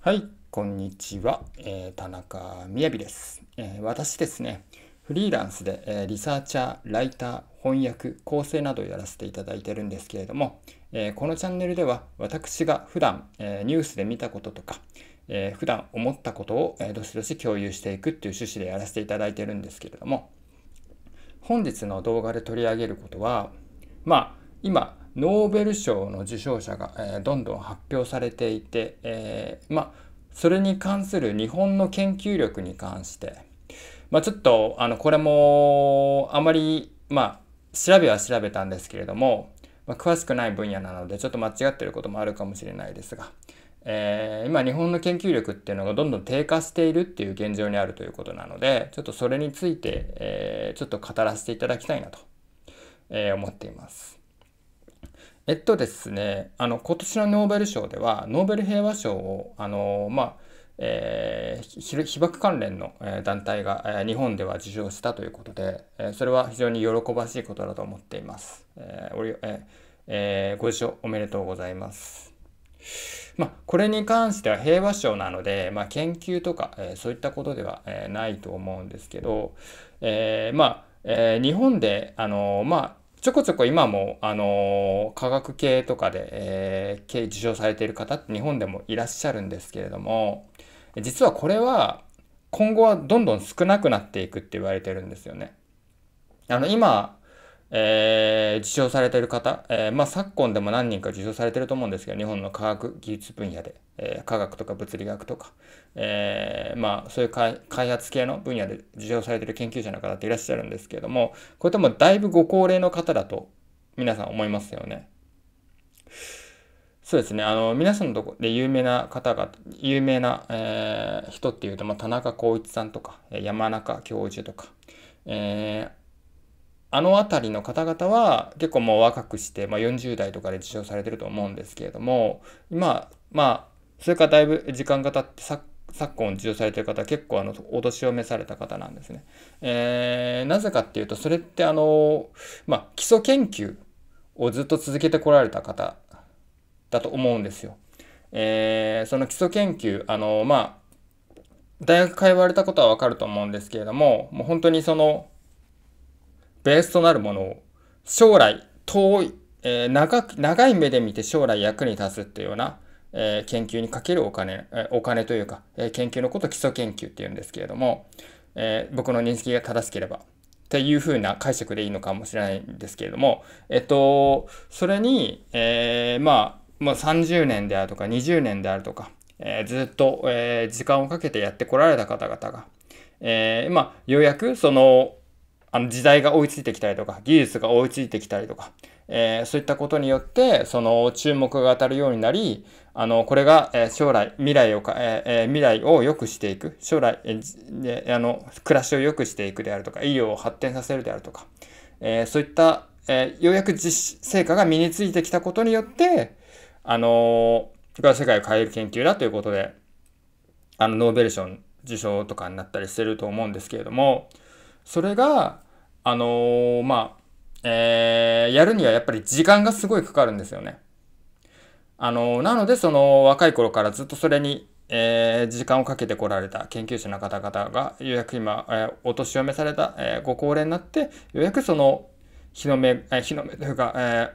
はい、こんにちは。えー、田中みやびです、えー、私ですね、フリーランスで、えー、リサーチャー、ライター、翻訳、構成などをやらせていただいてるんですけれども、えこのチャンネルでは私が普段、えニュースで見たこととか、え普段思ったことを、えどしどし共有していくっていう趣旨でやらせていただいてるんですけれども、本日の動画で取り上げることは、まあ、今、ノーベル賞の受賞者が、えー、どんどん発表されていて、えー、まあそれに関する日本の研究力に関して、まあ、ちょっとあのこれもあまり、まあ、調べは調べたんですけれども、まあ、詳しくない分野なのでちょっと間違ってることもあるかもしれないですが、えー、今日本の研究力っていうのがどんどん低下しているっていう現状にあるということなのでちょっとそれについて、えー、ちょっと語らせていただきたいなと、えー、思っています。えっとですね、あの、今年のノーベル賞では、ノーベル平和賞を、あの、まあ、えー、被爆関連の団体が、え日本では受賞したということで、えそれは非常に喜ばしいことだと思っています。えーえー、ご受賞おめでとうございます。まあ、これに関しては平和賞なので、まあ、研究とか、えー、そういったことでは、えー、ないと思うんですけど、えー、まあ、えー、日本で、あのー、まあ、ちょこちょこ今も、あの科学系とかで、えー、受賞されている方って日本でもいらっしゃるんですけれども、実はこれは今後はどんどん少なくなっていくって言われてるんですよね。あの、今、えー、受賞されている方、えー、まあ、昨今でも何人か受賞されてると思うんですけど日本の科学技術分野で、えー、科学とか物理学とか、えまあ、そういう開発系の分野で受賞されてる研究者の方っていらっしゃるんですけどもこれともだいぶご高齢の方だと皆さん思いますよね。そうですねあの皆さんのとこで有名な方が有名な、え人っていうと、まあ、田中浩一さんとか山中教授とか、えーあの辺りの方々は結構もう若くして、まあ、40代とかで受賞されてると思うんですけれども今まあそれからだいぶ時間が経って昨昨今受賞されてる方結構あのお年を召された方なんですね。えー、なぜかっていうとそれってあのまあ基礎研究をずっと続けてこられた方だと思うんですよ。えー、その基礎研究あのまあ大学通われたことはわかると思うんですけれどももう本当にそのベースとなるものを将来遠い、えー、長長い目で見て将来役に立つっていうような、えー、研究にかけるお金、えー、お金というか、えー、研究のことを基礎研究っていうんですけれども、えー、僕の認識が正しければっていうふうな解釈でいいのかもしれないんですけれども、えっと、それに、えー、まあ、ま30年であるとか20年であるとか、えー、ずっと、えー、時間をかけてやってこられた方々が、えー、まあ、ようやくそのあの時代が追いついてきたりとか、技術が追いついてきたりとか、えー、そういったことによって、その注目が当たるようになり、あの、これが、え将来、未来をか、えー、未来を良くしていく、将来、えー、あの、暮らしを良くしていくであるとか、医療を発展させるであるとか、えそういった、えようやく実成果が身についてきたことによって、あのこ世界を変える研究だということで、あの、ノーベル賞受賞とかになったりしてると思うんですけれども、それが、あのー、まあ、えー、やるにはやっぱり時間がすごいかかるんですよね。あのー、なので、その若い頃からずっとそれに、えー、時間をかけてこられた研究者の方々が、ようやく今、えー、お年を召された、えー、ご高齢になって、ようやくその、日の目、えー、日の目というか、え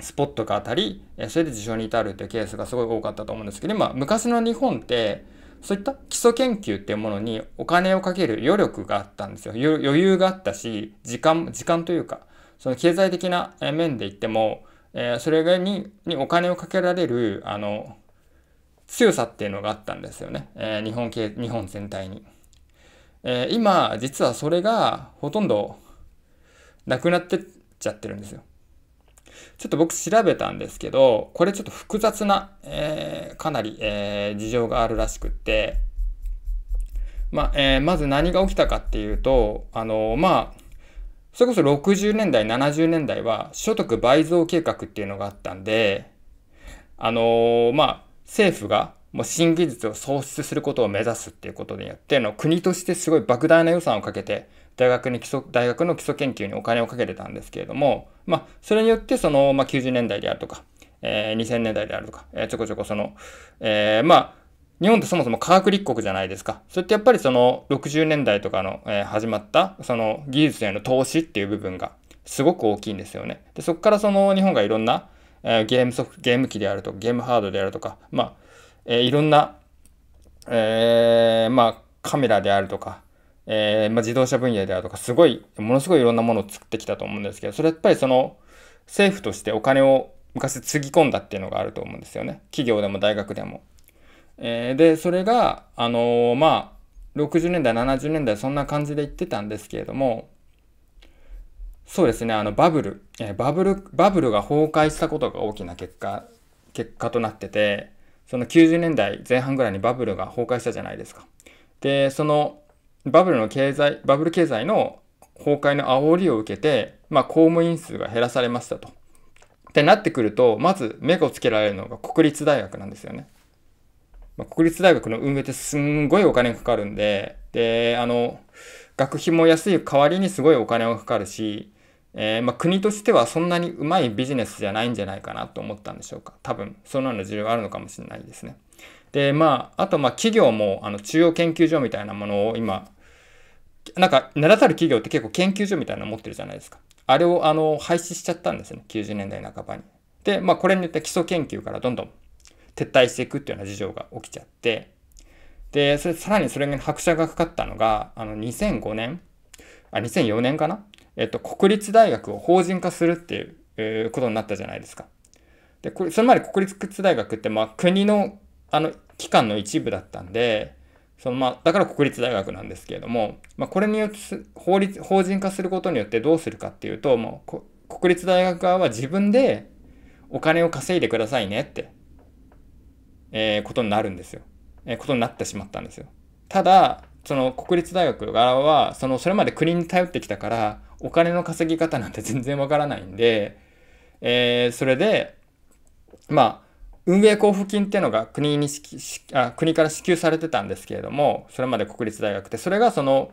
ー、スポットが当たり、それで受賞に至るというケースがすごい多かったと思うんですけど、今、昔の日本って、そういった基礎研究っていうものにお金をかける余力があったんですよ。余裕があったし、時間、時間というか、その経済的な面で言っても、えー、それににお金をかけられる、あの、強さっていうのがあったんですよね。えー、日本系、日本全体に。えー、今、実はそれがほとんどなくなってっちゃってるんですよ。ちょっと僕調べたんですけど、これちょっと複雑な、えー、かなり、えー、事情があるらしくって、まあ、えー、まず何が起きたかっていうと、あのまあ、それこそ60年代、70年代は所得倍増計画っていうのがあったんで、あのまあ、政府がもう新技術を創出することを目指すっていうことによっての国としてすごい莫大な予算をかけて大学に基礎、大学の基礎研究にお金をかけてたんですけれども、まあ、それによってその、まあ、90年代であるとか、えー、2000年代であるとか、えー、ちょこちょこその、えー、まあ、日本ってそもそも科学立国じゃないですか。それってやっぱりその60年代とかの、えー、始まったその技術への投資っていう部分がすごく大きいんですよね。で、そこからその日本がいろんな、えー、ゲームソフト、ゲーム機であるとか、ゲームハードであるとか、まあ、えー、いろんな、えー、まあ、カメラであるとか、えー、まあ、自動車分野であるとか、すごい、ものすごいいろんなものを作ってきたと思うんですけど、それやっぱりその、政府としてお金を昔つぎ込んだっていうのがあると思うんですよね。企業でも大学でも。えー、で、それが、あのー、まあ、60年代、70年代、そんな感じで言ってたんですけれども、そうですね、あの、バブル、えー、バブル、バブルが崩壊したことが大きな結果、結果となってて、その90年代前半ぐらいにバブルが崩壊したじゃないですか。で、そのバブルの経済、バブル経済の崩壊の煽りを受けて、まあ、公務員数が減らされましたと。ってなってくると、まず目をつけられるのが国立大学なんですよね。まあ、国立大学の運営ってすんごいお金かかるんで、で、あの、学費も安い代わりにすごいお金がかかるし、えー、まあ、国としてはそんなにうまいビジネスじゃないんじゃないかなと思ったんでしょうか多分そんなの需要があるのかもしれないですねでまああとまあ企業もあの中央研究所みたいなものを今なんか名だたる企業って結構研究所みたいなの持ってるじゃないですかあれをあの廃止しちゃったんですね90年代半ばにでまあこれによって基礎研究からどんどん撤退していくっていうような事情が起きちゃってでそれさらにそれに拍車がかかったのがあの2005年あ2004年かなえっと、国立大学を法人化するっていう、ことになったじゃないですか。で、これ、それまで国立大学って、まあ、国の、あの、機関の一部だったんで、そのまあ、だから国立大学なんですけれども、まあ、これによって法律、法人化することによってどうするかっていうと、もう国立大学側は自分でお金を稼いでくださいねって、えー、ことになるんですよ。えー、ことになってしまったんですよ。ただ、その国立大学側は、その、それまで国に頼ってきたから、お金の稼ぎ方なんて全然わからないんで、えー、それで、まあ、運営交付金っていうのが国にあ国から支給されてたんですけれども、それまで国立大学で、それがその、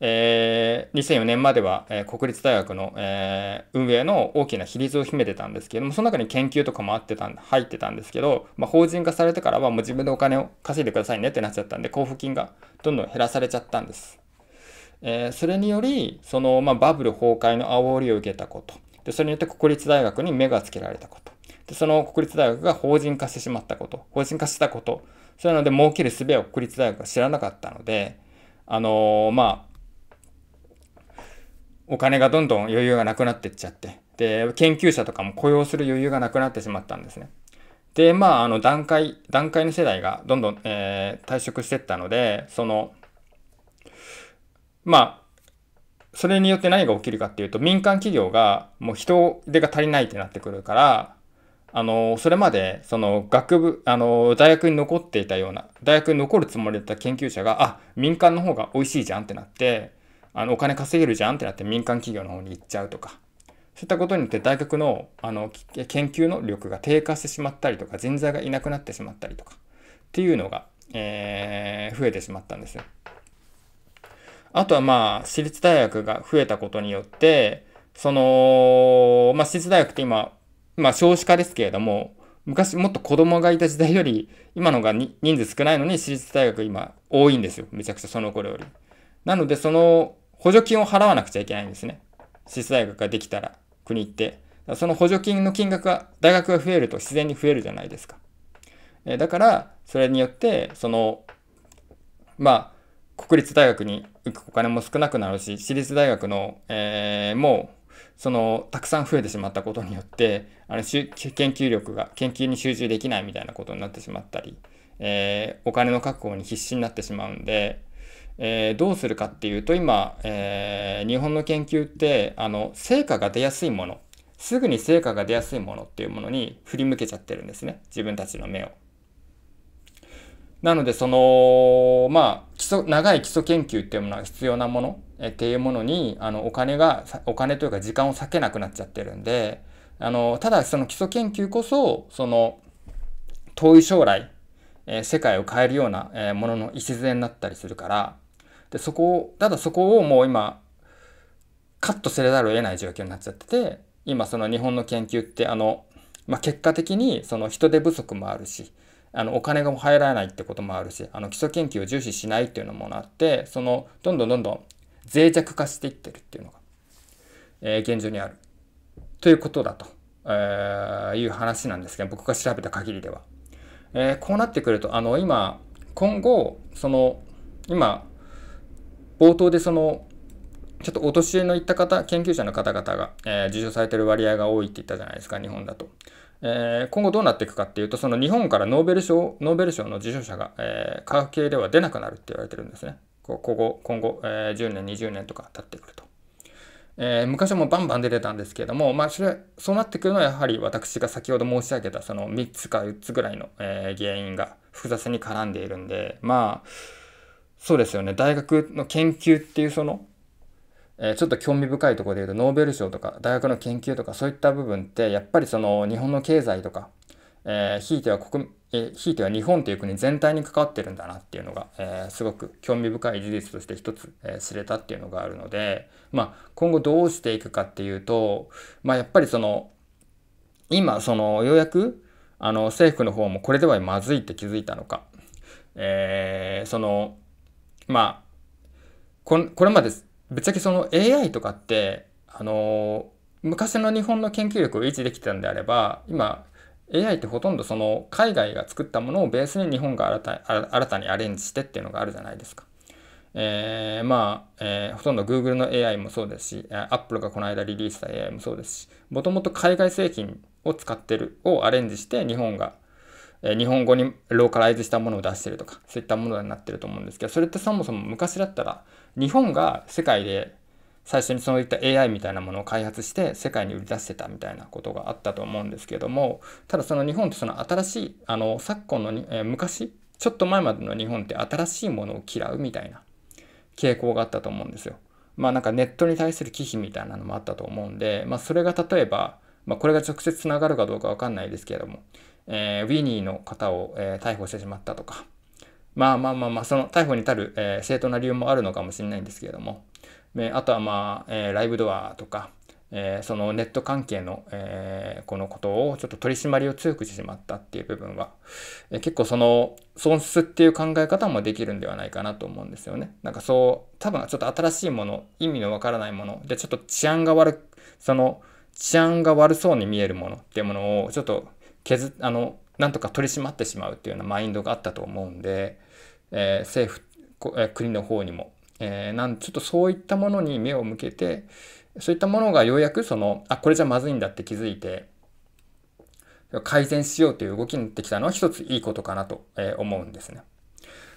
えー、2004年までは、えー、国立大学の、えー、運営の大きな比率を秘めてたんですけどもその中に研究とかもあってたん入ってたんですけど、まあ、法人化されてからはもう自分でお金を稼いでくださいねってなっちゃったんで交付金がどんどん減らされちゃったんです。えー、それによりその、まあ、バブル崩壊の煽りを受けたことでそれによって国立大学に目がつけられたことでその国立大学が法人化してしまったこと法人化したことそういうので儲ける術を国立大学は知らなかったのであのー、まあお金がどんどん余裕がなくなっていっちゃってで研究者とかも雇用する余裕がなくなってしまったんですね。でまああの段階段階の世代がどんどん、えー、退職していったのでそのまあ、それによって何が起きるかっていうと、民間企業がもう人手が足りないってなってくるから、あの、それまで、その学部、あの、大学に残っていたような、大学に残るつもりだった研究者が、あ、民間の方が美味しいじゃんってなって、あの、お金稼げるじゃんってなって民間企業の方に行っちゃうとか、そういったことによって大学の、あの、研究能力が低下してしまったりとか、人材がいなくなってしまったりとか、っていうのが、えー、増えてしまったんですよ。あとはまあ、私立大学が増えたことによって、その、まあ、私立大学って今、まあ、少子化ですけれども、昔もっと子供がいた時代より、今のが人数少ないのに、私立大学今多いんですよ。めちゃくちゃその頃より。なので、その補助金を払わなくちゃいけないんですね。私立大学ができたら、国って。その補助金の金額が、大学が増えると自然に増えるじゃないですか。だから、それによって、その、まあ、国立大学に行くお金も少なくなるし、私立大学の、えー、もう、その、たくさん増えてしまったことによって、あの、研究力が、研究に集中できないみたいなことになってしまったり、えー、お金の確保に必死になってしまうんで、えー、どうするかっていうと今、えー、日本の研究ってあの成果が出やすいものすぐに成果が出やすいものっていうものに振り向けちゃってるんですね自分たちの目を。なのでそのまあ礎長い基礎研究っていうものは必要なものっていうものにあのお金がお金というか時間を割けなくなっちゃってるんであのただその基礎研究こそその遠い将来、え世界を変えるような、えものの礎になったりするからでそこをただそこをもう今カットせれざるを得ない状況になっちゃってて今その日本の研究ってあの、まあ、結果的にその人手不足もあるしあのお金が入らないってこともあるしあの基礎研究を重視しないっていうのもあってそのどんどんどんどん脆弱化していってるっていうのが、えー、現状にあるということだと、えー、いう話なんですけど僕が調べた限りでは。えー、こうなってくるとあの今今後その今冒頭でそのちょっとお年寄りのいった方研究者の方々が、えー、受賞されてる割合が多いって言ったじゃないですか日本だと。えー、今後どうなっていくかっていうと、その日本からノーベル賞、ノーベル賞の受賞者が、えー、科学系では出なくなるって言われてるんですね。こうこ今後、えー、10年、20年とか経ってくると。えー、昔もバンバン出てたんですけれども、まあ、それそうなってくるのはやはり私が先ほど申し上げたその3つか4つぐらいの、えー、原因が複雑に絡んでいるんでまあそうですよね大学の研究っていうそのえちょっと興味深いところで言うとノーベル賞とか大学の研究とかそういった部分ってやっぱりその日本の経済とか、えひいては国、えひいては日本という国全体に関わってるんだなっていうのが、えすごく興味深い事実として一つ、え知れたっていうのがあるので、まあ、今後どうしていくかっていうと、まあ、やっぱりその今そのようやくあの政府の方もこれではまずいって気づいたのか、えー、そのまあこれまでぶっちゃけその AI とかって、あのー、昔の日本の研究力を維持できてたんであれば、今、AI ってほとんどその海外が作ったものをベースに日本が新た新たにアレンジしてっていうのがあるじゃないですか。えー、まあ、えー、ほとんど Google の AI もそうですし、Apple がこの間リリースした AI もそうですし、もともと海外製品を使ってるをアレンジして日本が、えー、日本語にローカライズしたものを出してるとか、そういったものになってると思うんですけど、それってそもそも昔だったら日本が世界で最初にそういった AI みたいなものを開発して世界に売り出してたみたいなことがあったと思うんですけどもただその日本ってその新しいあの昨今のに、えー、昔ちょっと前までの日本って新しいものを嫌うみたいな傾向があったと思うんですよ。まあなんかネットに対する忌避みたいなのもあったと思うんで、まあ、それが例えば、まあ、これが直接つながるかどうか分かんないですけれども、えー、ウィニーの方を、えー、逮捕してしまったとか、まあまあまあまあ、その逮捕に至る、えー、正当な理由もあるのかもしれないんですけれども、えあとはまあ、えー、ライブドアとか、えー、そのネット関係の、えこのことをちょっと取り締まりを強くしてしまったっていう部分は、え結構その損失っていう考え方もできるんではないかなと思うんですよね。なんかそう、多分ちょっと新しいもの、意味のわからないもので、ちょっと治安が悪、その治安が悪そうに見えるものっていうものをちょっと削あのなんとか取り締まってしまうっていうようなマインドがあったと思うんで、えー、政府、えー、国の方にも、えー、なんちょっとそういったものに目を向けてそういったものがようやくそのあこれじゃまずいんだって気づいて改善しようという動きになってきたのは一ついいことかなと思うんですね。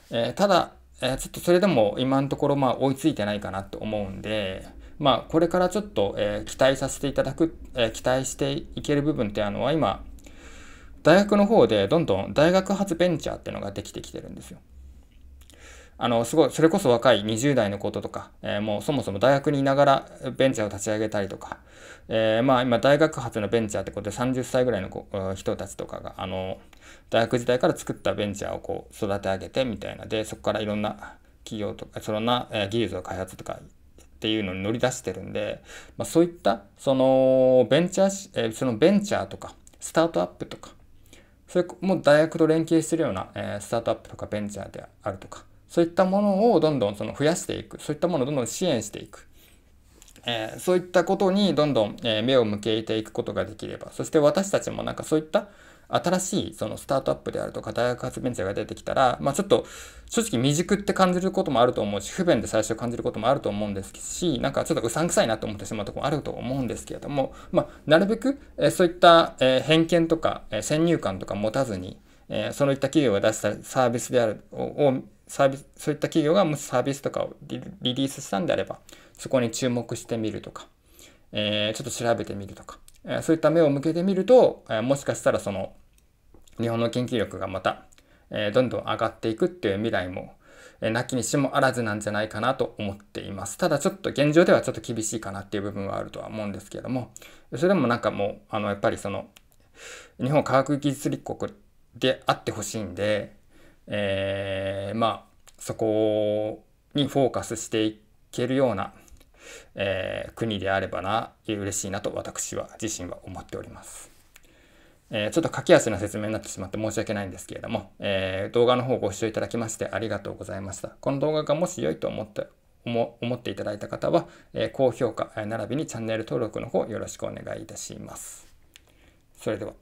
えー、ただ、えちょっとそれでも今のところまあ追いついてないかなと思うんで、まあ、これからちょっと、え期待させていただく、え期待していける部分っていうのは今大学の方でどんどん大学発ベンチャーっていうのができてきてるんですよ。あの、すごい、それこそ若い20代のこととか、えー、もうそもそも大学にいながらベンチャーを立ち上げたりとか、えー、まあ今大学発のベンチャーってことで30歳ぐらいの人たちとかが、あの、大学時代から作ったベンチャーをこう育て上げてみたいなで、そこからいろんな企業とか、いろんな技術の開発とかっていうのに乗り出してるんで、まあそういった、そのベンチャー、そのベンチャーとか、スタートアップとか、それも大学と連携してるような、えスタートアップとかベンチャーであるとか、そういったものをどんどんその増やしていく、そういったものをどんどん支援していく。えー、そういったことにどんどん、え目を向けていくことができれば、そして私たちもなんかそういった、新しいそのスタートアップであるとか大学発ベンチャーが出てきたら、まあ、ちょっと正直未熟って感じることもあると思うし不便で最初感じることもあると思うんですしなんかちょっとうさんくさいなと思ってしまうとこもあると思うんですけれども、まあ、なるべく、えそういった、え偏見とか、え先入観とか持たずに、えそういった企業が出したサービスであるをサービスそういった企業がもしサービスとかをリリースしたんであればそこに注目してみるとか、えちょっと調べてみるとかえそういった目を向けてみると、えもしかしたらその日本の研究力がまた、えどんどん上がっていくっていう未来も、えなきにしもあらずなんじゃないかなと思っています。ただちょっと現状ではちょっと厳しいかなっていう部分はあるとは思うんですけれども、それでもなんかもう、あの、やっぱりその、日本科学技術立国であってほしいんで、えー、まあ、そこにフォーカスしていけるような、えー、国であればな嬉しいなと私は自身は思っております。えー、ちょっと駆け足な説明になってしまって申し訳ないんですけれども、えー、動画の方ご視聴いただきましてありがとうございました。この動画がもし良いと思って思っていただいた方は、え高評価え並びにチャンネル登録の方よろしくお願いいたします。それでは。